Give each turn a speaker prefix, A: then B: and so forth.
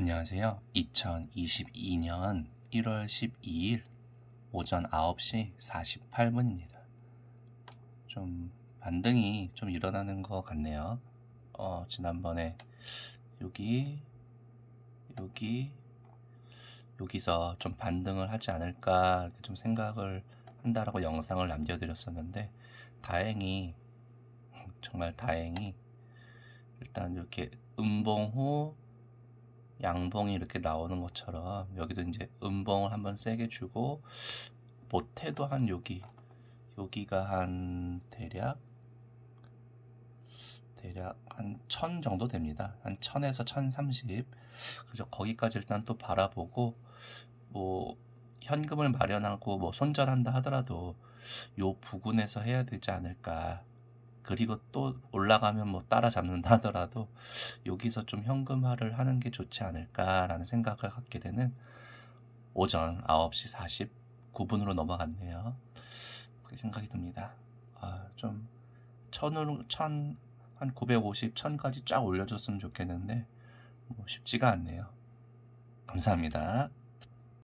A: 안녕하세요. 2022년 1월 12일 오전 9시 48분입니다. 좀 반등이 좀 일어나는 것 같네요. 어, 지난번에 여기, 여기, 여기서 좀 반등을 하지 않을까 이렇게 좀 생각을 한다라고 영상을 남겨드렸었는데 다행히 정말 다행히 일단 이렇게 음봉 후 양봉이 이렇게 나오는 것처럼 여기도 이제 음봉을 한번 세게 주고 못해도 한 여기 여기가 한 대략 대략 한 천 정도 됩니다. 한 천에서 천삼십. 그래서 거기까지 일단 또 바라보고 뭐 현금을 마련하고 뭐 손절한다 하더라도 요 부근에서 해야 되지 않을까 그리고 또 올라가면 뭐 따라잡는다 하더라도 여기서 좀 현금화를 하는 게 좋지 않을까라는 생각을 갖게 되는 오전 9시 49분으로 넘어갔네요. 그렇게 생각이 듭니다. 아, 좀 천으로 천한 950, 천까지 쫙 올려줬으면 좋겠는데 뭐 쉽지가 않네요. 감사합니다.